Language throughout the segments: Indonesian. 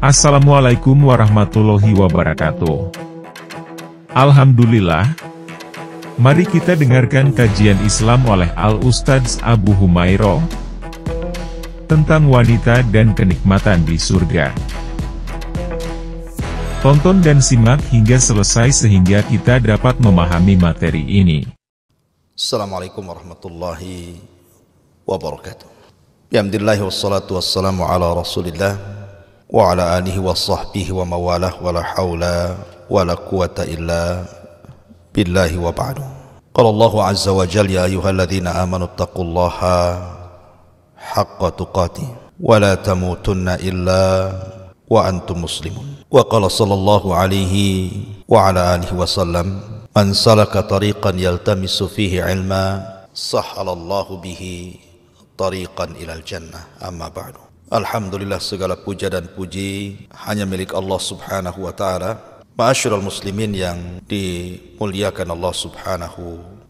Assalamualaikum warahmatullahi wabarakatuh. Alhamdulillah. Mari kita dengarkan kajian Islam oleh Al-Ustadz Abu Humairo tentang wanita dan kenikmatan di surga. Tonton dan simak hingga selesai sehingga kita dapat memahami materi ini. Assalamualaikum warahmatullahi wabarakatuh. Bismillahirrahmanirrahim. Wassalamu ala rasulillah وعلى آله وصحبه وموالاه ولا حول ولا قوة إلا بالله وبعد قال الله عز وجل يا أيها الذين آمنوا اتقوا الله حق تقاته ولا تموتن إلا وأنتم مسلمون وقال صلى الله عليه وعلى آله وسلم من سلك طريقا يلتمس فيه علما سهل الله به طريقا إلى الجنة أما بعد Alhamdulillah segala puja dan puji hanya milik Allah Subhanahu wa taala. Ma'asyiral muslimin yang dimuliakan Allah Subhanahu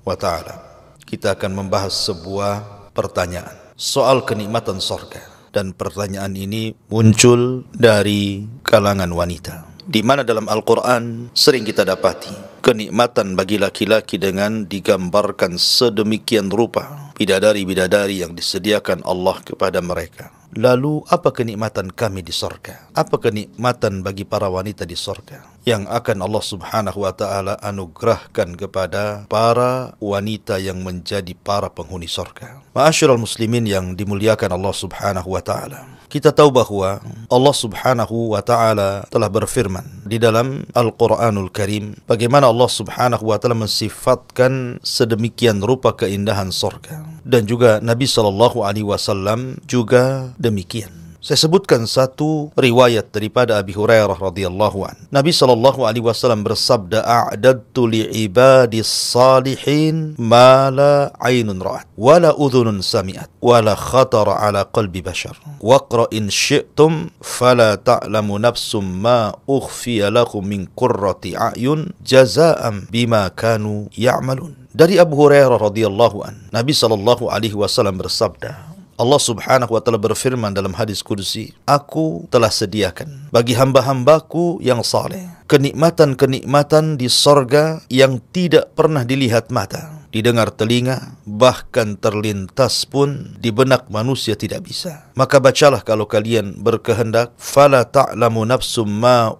wa taala. Kita akan membahas sebuah pertanyaan soal kenikmatan sorga dan pertanyaan ini muncul dari kalangan wanita di mana dalam Al-Quran sering kita dapati kenikmatan bagi laki-laki dengan digambarkan sedemikian rupa bidadari-bidadari yang disediakan Allah kepada mereka Lalu apa kenikmatan kami di sorga? Apa kenikmatan bagi para wanita di sorga? Yang akan Allah subhanahu wa ta'ala anugerahkan kepada para wanita yang menjadi para penghuni sorga. Ma'asyur muslimin yang dimuliakan Allah subhanahu wa ta'ala. Kita tahu bahawa Allah subhanahu wa ta'ala telah berfirman di dalam Al-Quranul Karim. Bagaimana Allah subhanahu wa ta'ala mensifatkan sedemikian rupa keindahan sorga. dan juga Nabi Shallallahu Alaihi Wasallam juga demikian. Saya sebutkan satu riwayat daripada Abi Hurairah radhiyallahu an. Nabi sallallahu alaihi wasallam bersabda, "A'dadtu li'ibadis salihin ma la 'ainun ra'at wa la udhunun sami'at wa la khatara 'ala qalbi bashar. Waqra in syi'tum fala ta'lamu nafsum ma ukhfiya lakum min qurrati a'yun jazaa'an bima kanu ya'malun." Dari Abu Hurairah radhiyallahu an, Nabi sallallahu alaihi wasallam bersabda, Allah subhanahu wa ta'ala berfirman dalam hadis kudusi, Aku telah sediakan bagi hamba-hambaku yang saleh kenikmatan-kenikmatan di sorga yang tidak pernah dilihat mata, didengar telinga, bahkan terlintas pun di benak manusia tidak bisa. Maka bacalah kalau kalian berkehendak, Fala ta'lamu nafsum ma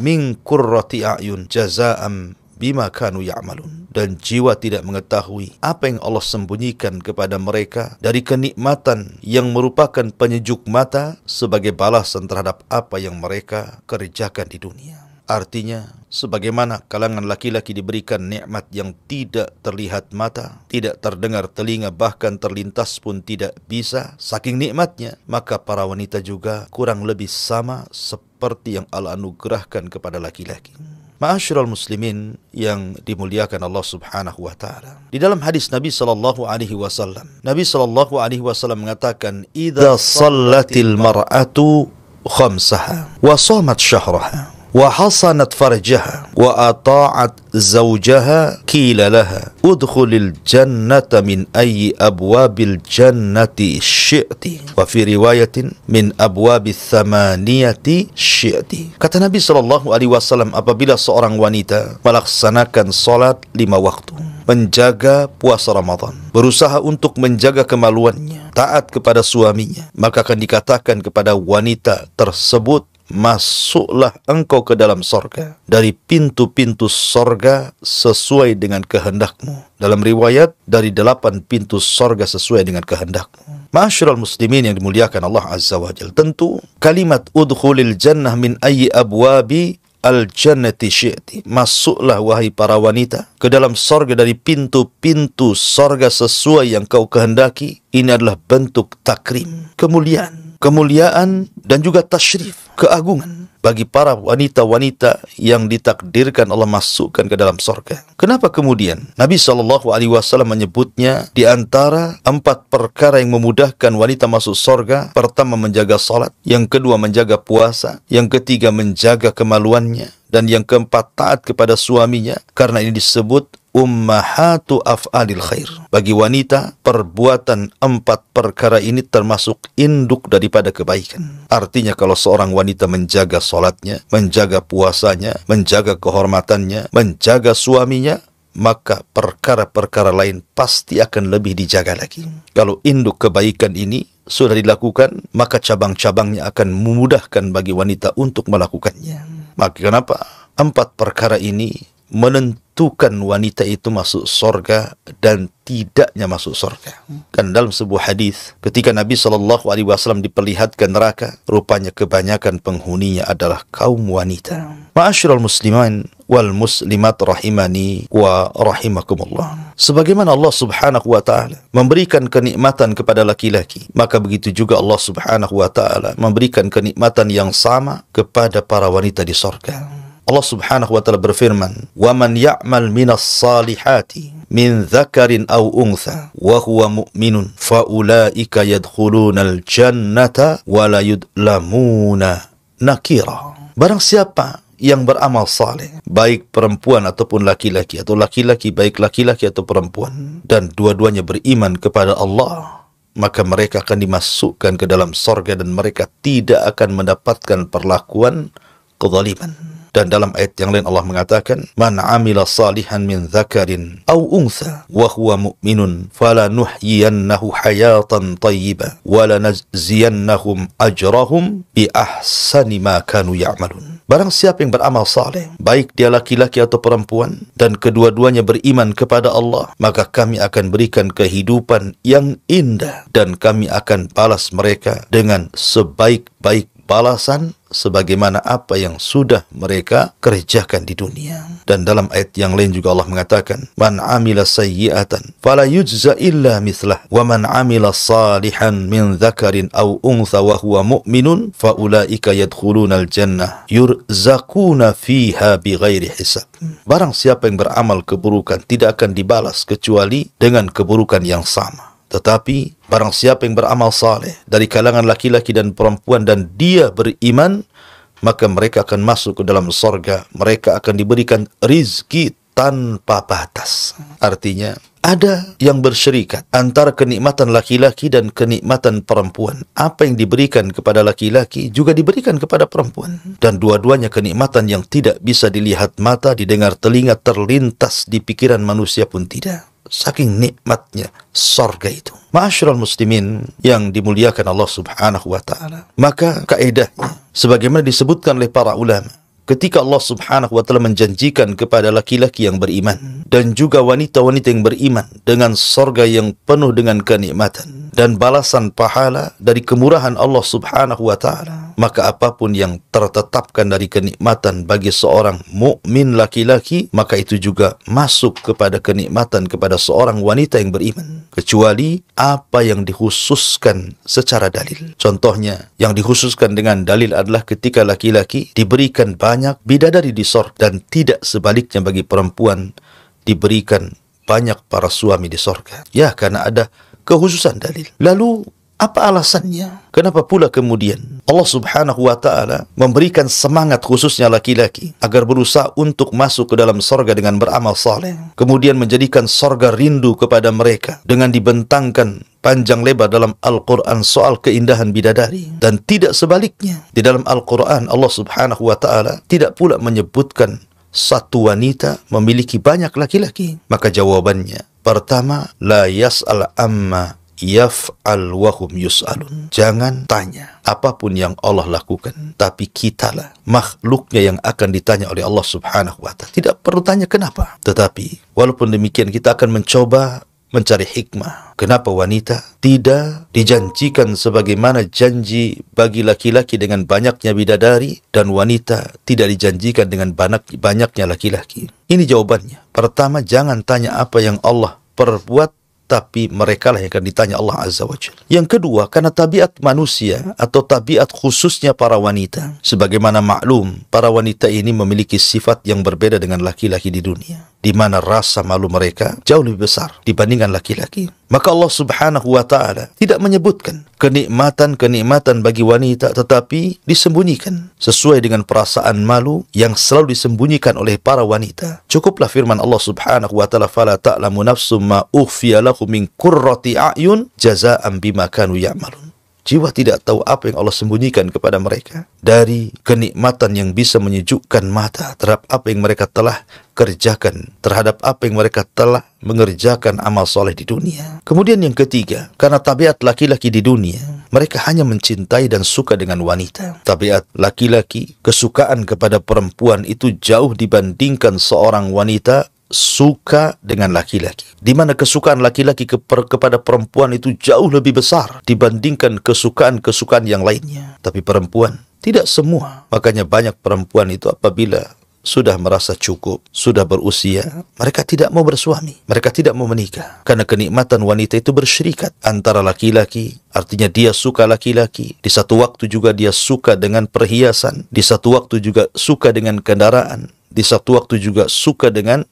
min kurrati a'yun jazaam bima kanu ya'malun dan jiwa tidak mengetahui apa yang Allah sembunyikan kepada mereka dari kenikmatan yang merupakan penyejuk mata sebagai balasan terhadap apa yang mereka kerjakan di dunia. Artinya, sebagaimana kalangan laki-laki diberikan nikmat yang tidak terlihat mata, tidak terdengar telinga, bahkan terlintas pun tidak bisa, saking nikmatnya, maka para wanita juga kurang lebih sama seperti yang Allah anugerahkan kepada laki-laki. Ma'asyiral muslimin yang dimuliakan Allah Subhanahu wa taala. Di dalam hadis Nabi sallallahu alaihi wasallam, Nabi sallallahu alaihi wasallam mengatakan, "Idza sallatil mar'atu khamsaha wa shamat syahraha." وحصنت فرجها وأطاعت زوجها قيل لها ادخل الجنة من أي أبواب الجنة شئت وفي رواية من أبواب الثمانية شئت kata Nabi Shallallahu Alaihi Wasallam apabila seorang wanita melaksanakan sholat lima waktu menjaga puasa Ramadan berusaha untuk menjaga kemaluannya taat kepada suaminya maka akan dikatakan kepada wanita tersebut masuklah engkau ke dalam sorga dari pintu-pintu sorga sesuai dengan kehendakmu. Dalam riwayat dari delapan pintu sorga sesuai dengan kehendakmu. Masyurul muslimin yang dimuliakan Allah Azza wa Jal. Tentu kalimat udhulil jannah min ayyi abwabi al-jannati syi'ti. Masuklah wahai para wanita ke dalam sorga dari pintu-pintu sorga sesuai yang kau kehendaki. Ini adalah bentuk takrim, kemuliaan kemuliaan dan juga tasyrif, keagungan bagi para wanita-wanita yang ditakdirkan Allah masukkan ke dalam sorga. Kenapa kemudian Nabi Shallallahu Alaihi Wasallam menyebutnya di antara empat perkara yang memudahkan wanita masuk sorga? Pertama menjaga salat, yang kedua menjaga puasa, yang ketiga menjaga kemaluannya, dan yang keempat taat kepada suaminya karena ini disebut ummahatu af'alil khair. Bagi wanita, perbuatan empat perkara ini termasuk induk daripada kebaikan. Artinya kalau seorang wanita menjaga solatnya, menjaga puasanya, menjaga kehormatannya, menjaga suaminya, maka perkara-perkara lain pasti akan lebih dijaga lagi. Kalau induk kebaikan ini sudah dilakukan, maka cabang-cabangnya akan memudahkan bagi wanita untuk melakukannya. Maka kenapa? Empat perkara ini menentukan wanita itu masuk sorga dan tidaknya masuk sorga. Kan dalam sebuah hadis, ketika Nabi Shallallahu Alaihi Wasallam diperlihatkan neraka, rupanya kebanyakan penghuninya adalah kaum wanita. Ma'asyiral muslimin wal muslimat rahimani wa rahimakumullah. Sebagaimana Allah Subhanahu wa taala memberikan kenikmatan kepada laki-laki, maka begitu juga Allah Subhanahu wa taala memberikan kenikmatan yang sama kepada para wanita di sorga. Allah Subhanahu wa taala berfirman, "Wa man ya'mal minas salihati min dzakarin aw untha wa huwa mu'minun ulaika yadkhulunal jannata wa la yudlamuna nakira." Barang siapa yang beramal saleh, baik perempuan ataupun laki-laki atau laki-laki baik laki-laki atau perempuan dan dua-duanya beriman kepada Allah, maka mereka akan dimasukkan ke dalam sorga dan mereka tidak akan mendapatkan perlakuan kezaliman. Dan dalam ayat yang lain Allah mengatakan, "Man 'amila salihan min dzakarin aw untha wa huwa mu'minun falanuhyiyannahu hayatan thayyibah wa lanajziyannahum ajrahum bi ahsani ma kanu ya'malun." Barang siapa yang beramal saleh, baik dia laki-laki atau perempuan dan kedua-duanya beriman kepada Allah, maka kami akan berikan kehidupan yang indah dan kami akan balas mereka dengan sebaik-baik balasan sebagaimana apa yang sudah mereka kerjakan di dunia. Dan dalam ayat yang lain juga Allah mengatakan, "Man 'amila sayyi'atan fala yujza illa mithlah wa man 'amila salihan min dzakarin aw untha wa huwa mu'minun fa ulaika yadkhulunal jannah yurzaquna fiha bighairi hisab." Barang siapa yang beramal keburukan tidak akan dibalas kecuali dengan keburukan yang sama. Tetapi Barang siapa yang beramal saleh dari kalangan laki-laki dan perempuan dan dia beriman, maka mereka akan masuk ke dalam sorga. Mereka akan diberikan rizki tanpa batas. Artinya, ada yang bersyirikat antara kenikmatan laki-laki dan kenikmatan perempuan. Apa yang diberikan kepada laki-laki juga diberikan kepada perempuan. Dan dua-duanya kenikmatan yang tidak bisa dilihat mata, didengar telinga, terlintas di pikiran manusia pun tidak saking nikmatnya sorga itu. Ma'asyiral muslimin yang dimuliakan Allah Subhanahu wa taala. Maka kaidahnya sebagaimana disebutkan oleh para ulama ketika Allah Subhanahu wa taala menjanjikan kepada laki-laki yang beriman dan juga wanita-wanita yang beriman dengan sorga yang penuh dengan kenikmatan dan balasan pahala dari kemurahan Allah Subhanahu wa taala. Maka apapun yang tertetapkan dari kenikmatan bagi seorang mukmin laki-laki, maka itu juga masuk kepada kenikmatan kepada seorang wanita yang beriman, kecuali apa yang dikhususkan secara dalil. Contohnya, yang dikhususkan dengan dalil adalah ketika laki-laki diberikan banyak bidadari di sor dan tidak sebaliknya bagi perempuan diberikan banyak para suami di sorga. Ya, karena ada kehususan dalil. Lalu apa alasannya? Kenapa pula kemudian Allah Subhanahu wa taala memberikan semangat khususnya laki-laki agar berusaha untuk masuk ke dalam sorga dengan beramal saleh, kemudian menjadikan sorga rindu kepada mereka dengan dibentangkan panjang lebar dalam Al-Quran soal keindahan bidadari dan tidak sebaliknya di dalam Al-Quran Allah Subhanahu wa taala tidak pula menyebutkan satu wanita memiliki banyak laki-laki maka jawabannya Pertama, la yas'al amma yaf'al wahum yus'alun. Jangan tanya apapun yang Allah lakukan, tapi kitalah makhluknya yang akan ditanya oleh Allah Subhanahu wa taala. Tidak perlu tanya kenapa, tetapi walaupun demikian kita akan mencoba mencari hikmah. Kenapa wanita tidak dijanjikan sebagaimana janji bagi laki-laki dengan banyaknya bidadari dan wanita tidak dijanjikan dengan banyak banyaknya laki-laki? Ini jawabannya. Pertama, jangan tanya apa yang Allah perbuat tapi mereka lah yang akan ditanya Allah Azza wa Jalla. Yang kedua, karena tabiat manusia atau tabiat khususnya para wanita. Sebagaimana maklum, para wanita ini memiliki sifat yang berbeda dengan laki-laki di dunia di mana rasa malu mereka jauh lebih besar dibandingkan laki-laki. Maka Allah Subhanahu wa taala tidak menyebutkan kenikmatan-kenikmatan bagi wanita tetapi disembunyikan sesuai dengan perasaan malu yang selalu disembunyikan oleh para wanita. Cukuplah firman Allah Subhanahu wa taala fala ta'lamu nafsum ma min qurrati a'yun jazaa'an bima kanu ya'malun jiwa tidak tahu apa yang Allah sembunyikan kepada mereka dari kenikmatan yang bisa menyejukkan mata terhadap apa yang mereka telah kerjakan terhadap apa yang mereka telah mengerjakan amal soleh di dunia. Kemudian yang ketiga, karena tabiat laki-laki di dunia, mereka hanya mencintai dan suka dengan wanita. Tabiat laki-laki, kesukaan kepada perempuan itu jauh dibandingkan seorang wanita suka dengan laki-laki. Di mana kesukaan laki-laki kepada perempuan itu jauh lebih besar dibandingkan kesukaan-kesukaan yang lainnya. Tapi perempuan tidak semua. Makanya banyak perempuan itu apabila sudah merasa cukup, sudah berusia, mereka tidak mau bersuami, mereka tidak mau menikah. Karena kenikmatan wanita itu bersyirikat antara laki-laki, artinya dia suka laki-laki. Di satu waktu juga dia suka dengan perhiasan, di satu waktu juga suka dengan kendaraan, di satu waktu juga suka dengan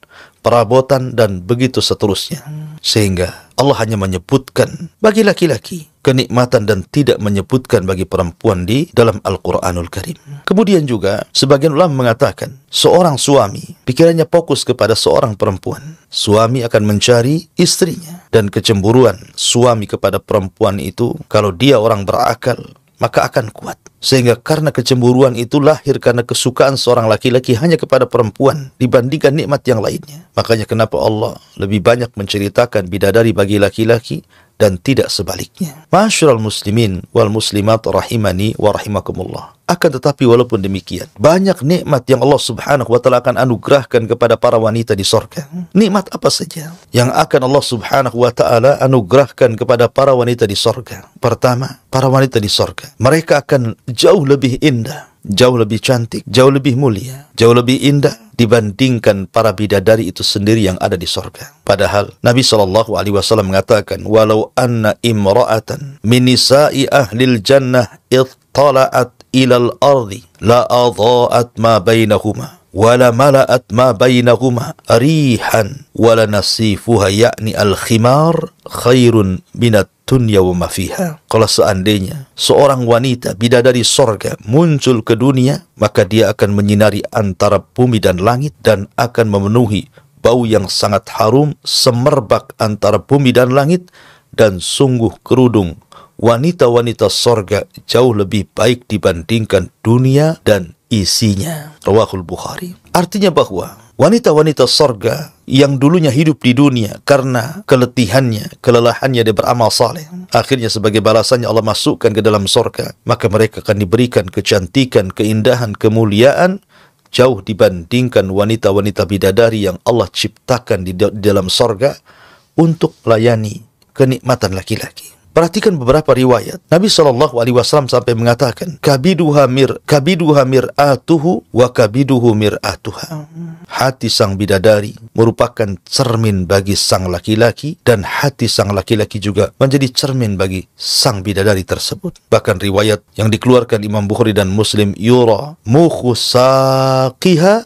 perabotan dan begitu seterusnya. Sehingga Allah hanya menyebutkan bagi laki-laki kenikmatan dan tidak menyebutkan bagi perempuan di dalam Al-Quranul Karim. Kemudian juga sebagian ulama mengatakan seorang suami pikirannya fokus kepada seorang perempuan. Suami akan mencari istrinya dan kecemburuan suami kepada perempuan itu kalau dia orang berakal maka akan kuat. Sehingga karena kecemburuan itu lahir karena kesukaan seorang laki-laki hanya kepada perempuan dibandingkan nikmat yang lainnya. Makanya kenapa Allah lebih banyak menceritakan bidadari bagi laki-laki dan tidak sebaliknya. Ya. Masyurul muslimin wal muslimat rahimani wa rahimakumullah. Akan tetapi walaupun demikian, banyak nikmat yang Allah Subhanahu wa taala akan anugerahkan kepada para wanita di sorga. Ya. Nikmat apa saja yang ya. akan Allah Subhanahu wa taala anugerahkan kepada para wanita di sorga? Pertama, para wanita di sorga, mereka akan jauh lebih indah jauh lebih cantik, jauh lebih mulia, jauh lebih indah dibandingkan para bidadari itu sendiri yang ada di sorga. Padahal Nabi Shallallahu Alaihi Wasallam mengatakan, walau anna imraatan minisai ahlil jannah ittala'at ilal ardi la adha'at ma bainahuma wala mala'at ma bainahuma rihan wala nasifuha ya'ni al khimar khairun minat Dunia wa ma Kalau seandainya seorang wanita bidadari sorga muncul ke dunia, maka dia akan menyinari antara bumi dan langit dan akan memenuhi bau yang sangat harum semerbak antara bumi dan langit dan sungguh kerudung wanita-wanita sorga jauh lebih baik dibandingkan dunia dan isinya. Rawahul Bukhari. Artinya bahwa Wanita-wanita sorga yang dulunya hidup di dunia karena keletihannya, kelelahannya dia beramal saleh. Akhirnya sebagai balasannya Allah masukkan ke dalam sorga. Maka mereka akan diberikan kecantikan, keindahan, kemuliaan jauh dibandingkan wanita-wanita bidadari yang Allah ciptakan di dalam sorga untuk melayani kenikmatan laki-laki. Perhatikan beberapa riwayat. Nabi Shallallahu Alaihi Wasallam sampai mengatakan, kabiduha mir, kabiduha mir atuhu, wa kabiduhu mir atuha. Hati sang bidadari merupakan cermin bagi sang laki-laki dan hati sang laki-laki juga menjadi cermin bagi sang bidadari tersebut. Bahkan riwayat yang dikeluarkan Imam Bukhari dan Muslim, yura mukhu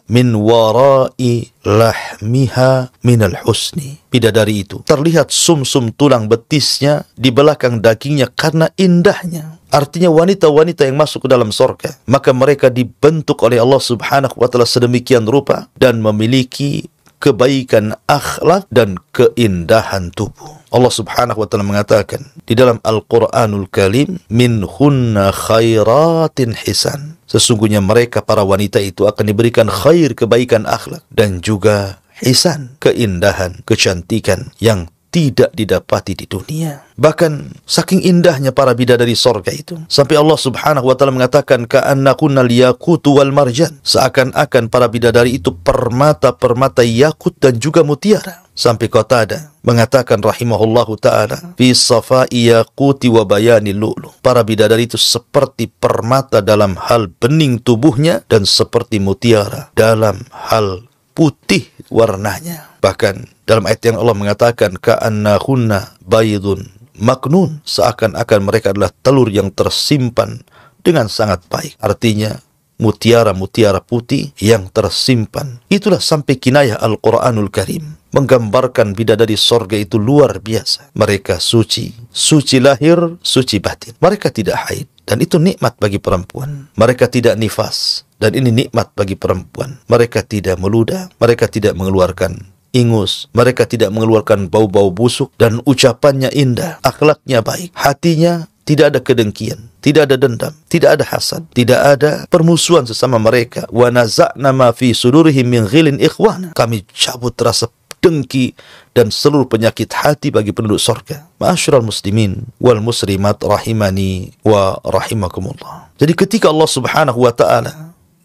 min warai lahmiha minal husni. Bidadari itu terlihat sumsum -sum tulang betisnya di belakang dagingnya karena indahnya. Artinya wanita-wanita yang masuk ke dalam sorga. Maka mereka dibentuk oleh Allah subhanahu wa ta'ala sedemikian rupa. Dan memiliki kebaikan akhlak dan keindahan tubuh. Allah Subhanahu wa taala mengatakan di dalam Al-Qur'anul Karim min hunna khairatin hisan Sesungguhnya mereka para wanita itu akan diberikan khair kebaikan akhlak dan juga hisan, keindahan, kecantikan yang tidak didapati di dunia. Bahkan saking indahnya para bidadari sorga itu. Sampai Allah subhanahu wa ta'ala mengatakan, Ka'annakunna liyakutu wal marjan. Seakan-akan para bidadari itu permata-permata yakut dan juga mutiara sampai Qatada mengatakan rahimahullahu taala fi safai yaquti wa bayani lu'lu para bidadari itu seperti permata dalam hal bening tubuhnya dan seperti mutiara dalam hal putih warnanya bahkan dalam ayat yang Allah mengatakan ka'annahunna baydun maknun seakan-akan mereka adalah telur yang tersimpan dengan sangat baik artinya mutiara-mutiara putih yang tersimpan itulah sampai kinayah Al-Qur'anul Karim menggambarkan bidadari sorga itu luar biasa. Mereka suci, suci lahir, suci batin. Mereka tidak haid dan itu nikmat bagi perempuan. Mereka tidak nifas dan ini nikmat bagi perempuan. Mereka tidak meludah, mereka tidak mengeluarkan ingus. Mereka tidak mengeluarkan bau-bau busuk dan ucapannya indah, akhlaknya baik, hatinya tidak ada kedengkian, tidak ada dendam, tidak ada hasad, tidak ada permusuhan sesama mereka. Wa nama fi sudurihim min ikhwana. Kami cabut rasa dengki, dan seluruh penyakit hati bagi penduduk sorga. Ma'asyiral muslimin wal muslimat rahimani wa rahimakumullah. Jadi ketika Allah subhanahu wa ta'ala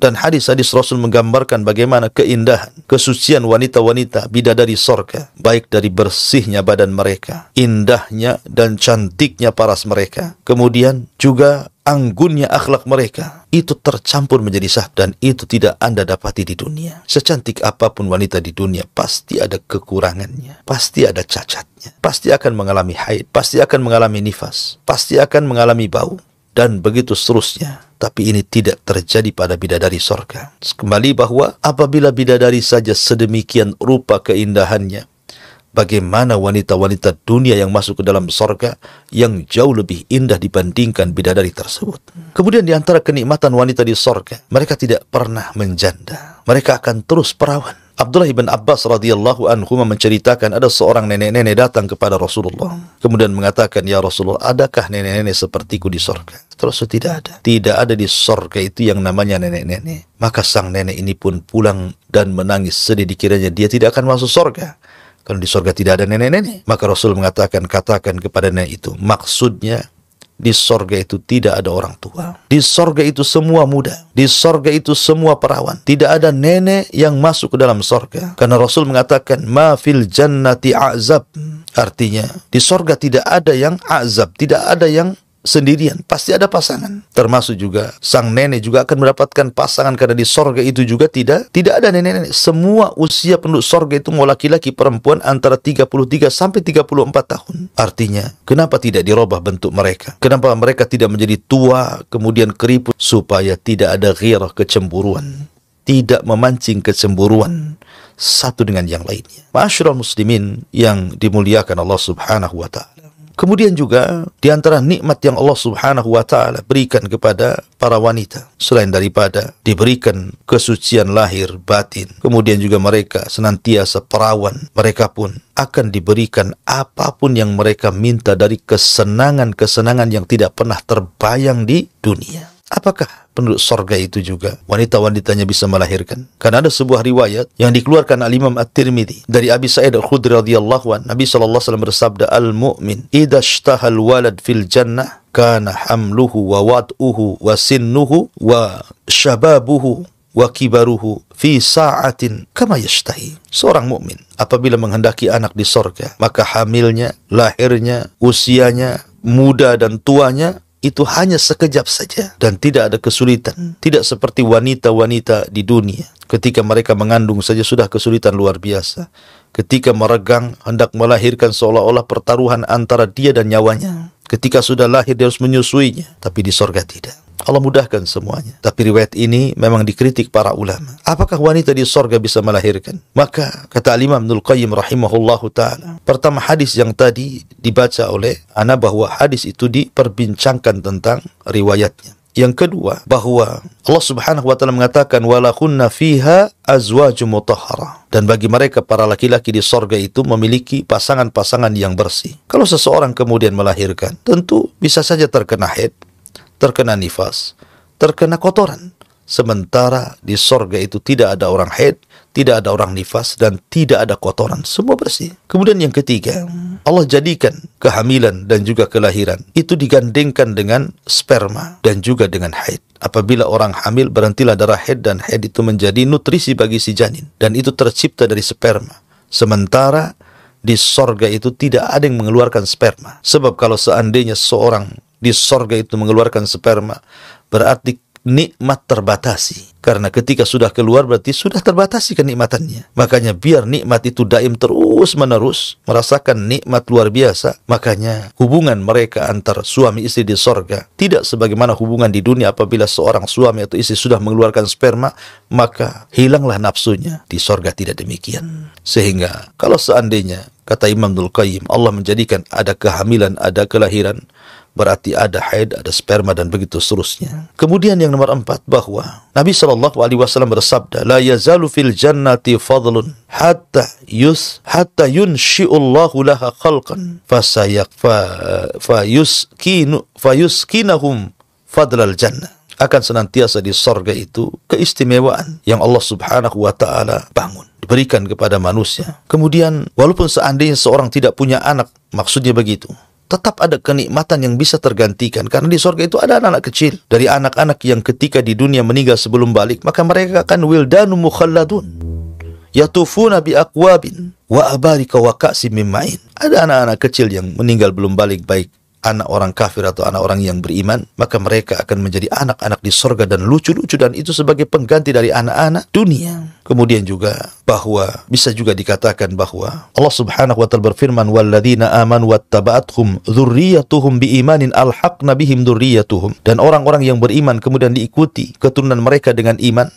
dan hadis-hadis Rasul menggambarkan bagaimana keindahan, kesucian wanita-wanita bidadari sorga, baik dari bersihnya badan mereka, indahnya dan cantiknya paras mereka. Kemudian juga anggunnya akhlak mereka itu tercampur menjadi sah dan itu tidak Anda dapati di dunia. Secantik apapun wanita di dunia pasti ada kekurangannya, pasti ada cacatnya, pasti akan mengalami haid, pasti akan mengalami nifas, pasti akan mengalami bau dan begitu seterusnya. Tapi ini tidak terjadi pada bidadari sorga. Kembali bahwa apabila bidadari saja sedemikian rupa keindahannya, Bagaimana wanita-wanita dunia yang masuk ke dalam sorga yang jauh lebih indah dibandingkan bidadari tersebut. Kemudian di antara kenikmatan wanita di sorga, mereka tidak pernah menjanda. Mereka akan terus perawan. Abdullah ibn Abbas radhiyallahu anhu menceritakan ada seorang nenek-nenek datang kepada Rasulullah. Kemudian mengatakan, Ya Rasulullah, adakah nenek-nenek sepertiku di sorga? Terus tidak ada. Tidak ada di sorga itu yang namanya nenek-nenek. Maka sang nenek ini pun pulang dan menangis sedih dikiranya dia tidak akan masuk sorga. Kalau di sorga tidak ada nenek-nenek, iya. maka Rasul mengatakan, katakan kepada nenek itu. Maksudnya, di sorga itu tidak ada orang tua. Di sorga itu semua muda. Di sorga itu semua perawan. Tidak ada nenek yang masuk ke dalam sorga. Karena Rasul mengatakan, Ma fil jannati azab. Hmm. Artinya, di sorga tidak ada yang azab. Tidak ada yang sendirian, pasti ada pasangan. Termasuk juga sang nenek juga akan mendapatkan pasangan karena di sorga itu juga tidak tidak ada nenek-nenek. Semua usia penduduk sorga itu mau laki-laki perempuan antara 33 sampai 34 tahun. Artinya, kenapa tidak dirubah bentuk mereka? Kenapa mereka tidak menjadi tua kemudian keriput supaya tidak ada ghirah kecemburuan? Tidak memancing kecemburuan satu dengan yang lainnya. Masyurah muslimin yang dimuliakan Allah subhanahu wa ta'ala. Kemudian juga di antara nikmat yang Allah Subhanahu wa taala berikan kepada para wanita selain daripada diberikan kesucian lahir batin, kemudian juga mereka senantiasa perawan, mereka pun akan diberikan apapun yang mereka minta dari kesenangan-kesenangan yang tidak pernah terbayang di dunia. Apakah penduduk sorga itu juga wanita-wanitanya bisa melahirkan. Karena ada sebuah riwayat yang dikeluarkan Al-Imam At-Tirmidzi dari Abi Sa'id Al-Khudri radhiyallahu an Nabi sallallahu alaihi wasallam bersabda al-mu'min idashtahal walad fil jannah kana hamluhu wa wat'uhu wa sinnuhu wa syababuhu wa kibaruhu fi sa'atin kama yashtahi. Seorang mukmin apabila menghendaki anak di sorga, maka hamilnya, lahirnya, usianya, muda dan tuanya itu hanya sekejap saja dan tidak ada kesulitan. Hmm. Tidak seperti wanita-wanita di dunia. Ketika mereka mengandung saja sudah kesulitan luar biasa. Ketika meregang, hendak melahirkan seolah-olah pertaruhan antara dia dan nyawanya. Hmm. Ketika sudah lahir, dia harus menyusuinya. Tapi di sorga tidak. Allah mudahkan semuanya. Tapi riwayat ini memang dikritik para ulama. Apakah wanita di sorga bisa melahirkan? Maka kata Imam Nul Qayyim rahimahullahu taala. Pertama hadis yang tadi dibaca oleh ana bahwa hadis itu diperbincangkan tentang riwayatnya. Yang kedua, bahwa Allah Subhanahu wa taala mengatakan walahunna fiha azwajum mutahara Dan bagi mereka para laki-laki di sorga itu memiliki pasangan-pasangan yang bersih. Kalau seseorang kemudian melahirkan, tentu bisa saja terkena haid, terkena nifas, terkena kotoran. Sementara di sorga itu tidak ada orang haid, tidak ada orang nifas, dan tidak ada kotoran. Semua bersih. Kemudian yang ketiga, Allah jadikan kehamilan dan juga kelahiran. Itu digandengkan dengan sperma dan juga dengan haid. Apabila orang hamil, berhentilah darah haid dan haid itu menjadi nutrisi bagi si janin. Dan itu tercipta dari sperma. Sementara di sorga itu tidak ada yang mengeluarkan sperma. Sebab kalau seandainya seorang di sorga itu mengeluarkan sperma berarti nikmat terbatasi karena ketika sudah keluar berarti sudah terbatasi kenikmatannya makanya biar nikmat itu daim terus menerus merasakan nikmat luar biasa makanya hubungan mereka antar suami istri di sorga tidak sebagaimana hubungan di dunia apabila seorang suami atau istri sudah mengeluarkan sperma maka hilanglah nafsunya di sorga tidak demikian sehingga kalau seandainya kata Imam Nul Qayyim Allah menjadikan ada kehamilan ada kelahiran berarti ada haid, ada sperma dan begitu seterusnya. Kemudian yang nomor empat bahwa Nabi Shallallahu Alaihi Wasallam bersabda, لا يزال في الجنة فضل حتى يس حتى ينشئ الله لها خلقا فسيق فيسكن فيسكنهم فضل الجنة akan senantiasa di sorga itu keistimewaan yang Allah Subhanahu wa taala bangun diberikan kepada manusia. Kemudian walaupun seandainya seorang tidak punya anak, maksudnya begitu tetap ada kenikmatan yang bisa tergantikan karena di sorga itu ada anak-anak kecil dari anak-anak yang ketika di dunia meninggal sebelum balik maka mereka akan wildanu mukhalladun yatufuna bi akwabin wa abarika wa ka'sim min ma'in ada anak-anak kecil yang meninggal belum balik baik anak orang kafir atau anak orang yang beriman, maka mereka akan menjadi anak-anak di sorga dan lucu-lucu dan itu sebagai pengganti dari anak-anak dunia. Ya. Kemudian juga bahwa bisa juga dikatakan bahwa Allah Subhanahu wa taala berfirman walladzina amanu wattaba'athum dzurriyyatuhum biimanin alhaq nabihim dzurriyyatuhum dan orang-orang yang beriman kemudian diikuti keturunan mereka dengan iman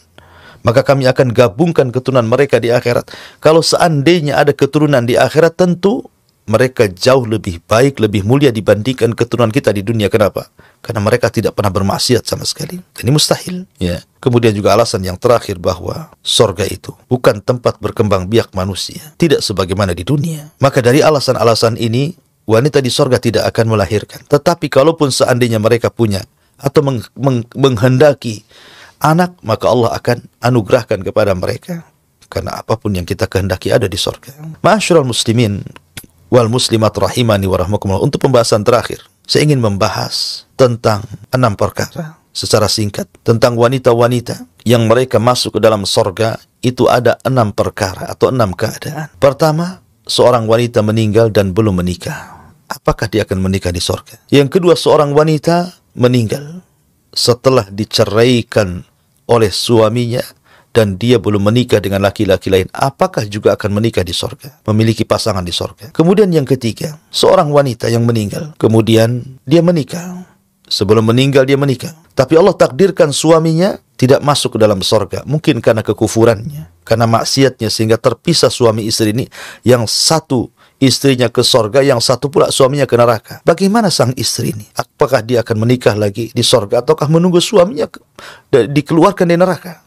maka kami akan gabungkan keturunan mereka di akhirat. Kalau seandainya ada keturunan di akhirat, tentu mereka jauh lebih baik, lebih mulia dibandingkan keturunan kita di dunia. Kenapa? Karena mereka tidak pernah bermaksiat sama sekali. Ini mustahil. Ya. Kemudian juga alasan yang terakhir bahwa sorga itu bukan tempat berkembang biak manusia. Tidak sebagaimana di dunia. Maka dari alasan-alasan ini, wanita di sorga tidak akan melahirkan. Tetapi kalaupun seandainya mereka punya atau meng meng menghendaki anak, maka Allah akan anugerahkan kepada mereka. Karena apapun yang kita kehendaki ada di sorga. Masyurul muslimin, wal muslimat rahimani wa rahmakumullah. Untuk pembahasan terakhir, saya ingin membahas tentang enam perkara secara singkat tentang wanita-wanita yang mereka masuk ke dalam sorga itu ada enam perkara atau enam keadaan. Pertama, seorang wanita meninggal dan belum menikah. Apakah dia akan menikah di sorga? Yang kedua, seorang wanita meninggal setelah diceraikan oleh suaminya dan dia belum menikah dengan laki-laki lain, apakah juga akan menikah di sorga? Memiliki pasangan di sorga. Kemudian yang ketiga, seorang wanita yang meninggal, kemudian dia menikah. Sebelum meninggal dia menikah. Tapi Allah takdirkan suaminya tidak masuk ke dalam sorga. Mungkin karena kekufurannya, karena maksiatnya sehingga terpisah suami istri ini yang satu istrinya ke sorga, yang satu pula suaminya ke neraka. Bagaimana sang istri ini? Apakah dia akan menikah lagi di sorga ataukah menunggu suaminya dikeluarkan dari neraka?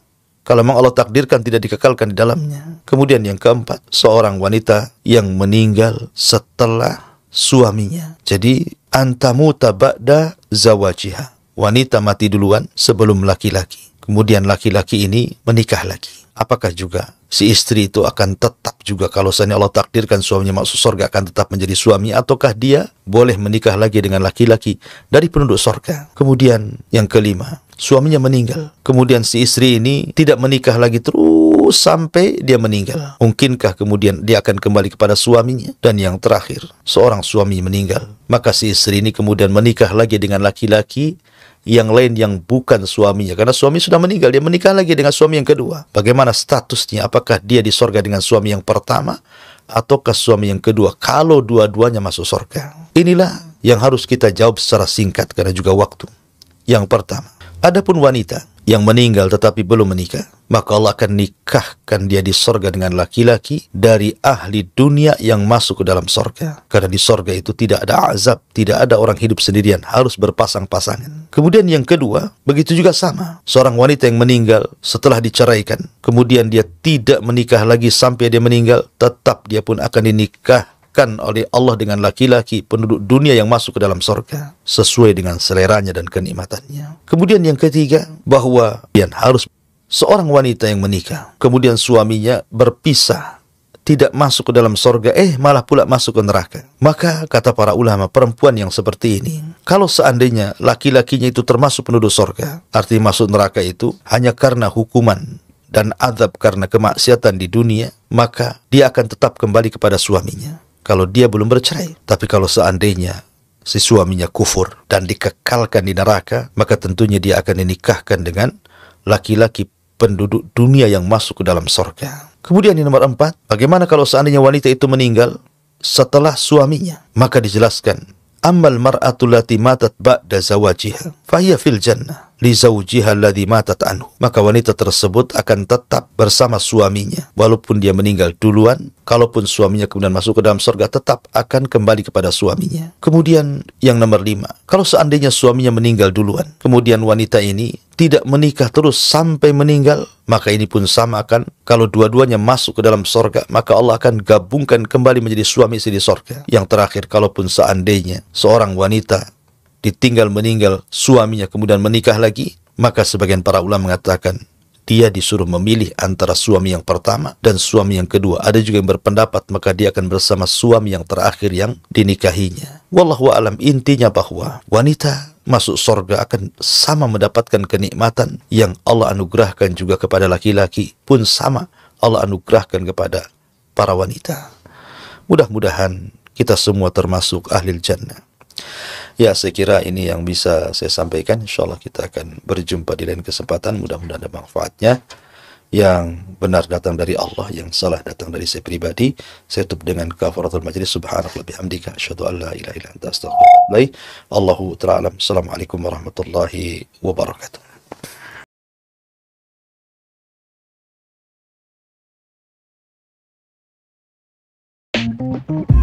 kalau memang Allah takdirkan tidak dikekalkan di dalamnya. Kemudian yang keempat, seorang wanita yang meninggal setelah suaminya. Ya. Jadi antamu tabada zawajiha. Wanita mati duluan sebelum laki-laki. Kemudian laki-laki ini menikah lagi apakah juga si istri itu akan tetap juga kalau seandainya Allah takdirkan suaminya masuk surga akan tetap menjadi suami ataukah dia boleh menikah lagi dengan laki-laki dari penduduk surga. Kemudian yang kelima, suaminya meninggal. Kemudian si istri ini tidak menikah lagi terus sampai dia meninggal. Ya. Mungkinkah kemudian dia akan kembali kepada suaminya? Dan yang terakhir, seorang suami meninggal. Maka si istri ini kemudian menikah lagi dengan laki-laki yang lain yang bukan suaminya. Karena suami sudah meninggal, dia menikah lagi dengan suami yang kedua. Bagaimana statusnya? Apakah dia di sorga dengan suami yang pertama? Ataukah suami yang kedua? Kalau dua-duanya masuk sorga. Inilah yang harus kita jawab secara singkat karena juga waktu. Yang pertama, Adapun wanita yang meninggal tetapi belum menikah, maka Allah akan nikahkan dia di sorga dengan laki-laki dari ahli dunia yang masuk ke dalam sorga. Karena di sorga itu tidak ada azab, tidak ada orang hidup sendirian, harus berpasang-pasangan. Kemudian yang kedua, begitu juga sama. Seorang wanita yang meninggal setelah diceraikan, kemudian dia tidak menikah lagi sampai dia meninggal, tetap dia pun akan dinikah oleh Allah dengan laki-laki penduduk dunia yang masuk ke dalam sorga sesuai dengan seleranya dan kenikmatannya. Kemudian yang ketiga, bahwa yang harus seorang wanita yang menikah, kemudian suaminya berpisah tidak masuk ke dalam sorga, eh malah pula masuk ke neraka. Maka kata para ulama perempuan yang seperti ini, kalau seandainya laki-lakinya itu termasuk penduduk sorga, arti masuk neraka itu hanya karena hukuman dan azab karena kemaksiatan di dunia, maka dia akan tetap kembali kepada suaminya kalau dia belum bercerai. Tapi kalau seandainya si suaminya kufur dan dikekalkan di neraka, maka tentunya dia akan dinikahkan dengan laki-laki penduduk dunia yang masuk ke dalam sorga. Kemudian di nomor empat, bagaimana kalau seandainya wanita itu meninggal setelah suaminya? Maka dijelaskan, amal mar'atul lati matat ba'da zawajiha, fil jannah li zawjiha alladhi matat Maka wanita tersebut akan tetap bersama suaminya. Walaupun dia meninggal duluan, kalaupun suaminya kemudian masuk ke dalam surga, tetap akan kembali kepada suaminya. Kemudian yang nomor lima, kalau seandainya suaminya meninggal duluan, kemudian wanita ini tidak menikah terus sampai meninggal, maka ini pun sama akan kalau dua-duanya masuk ke dalam sorga, maka Allah akan gabungkan kembali menjadi suami istri di sorga. Yang terakhir, kalaupun seandainya seorang wanita ditinggal meninggal suaminya kemudian menikah lagi, maka sebagian para ulama mengatakan dia disuruh memilih antara suami yang pertama dan suami yang kedua. Ada juga yang berpendapat maka dia akan bersama suami yang terakhir yang dinikahinya. Wallahu alam intinya bahwa wanita masuk sorga akan sama mendapatkan kenikmatan yang Allah anugerahkan juga kepada laki-laki pun sama Allah anugerahkan kepada para wanita. Mudah-mudahan kita semua termasuk ahli jannah. Ya, saya kira ini yang bisa saya sampaikan. Insya Allah kita akan berjumpa di lain kesempatan. Mudah-mudahan ada manfaatnya. Yang benar datang dari Allah, yang salah datang dari saya pribadi. Saya tutup dengan kafaratul majlis. Subhanallah bihamdika. Asyadu an la ilaha ila anta astagfirullahaladzim. Allahu ta'ala. Assalamualaikum warahmatullahi wabarakatuh. Thank you.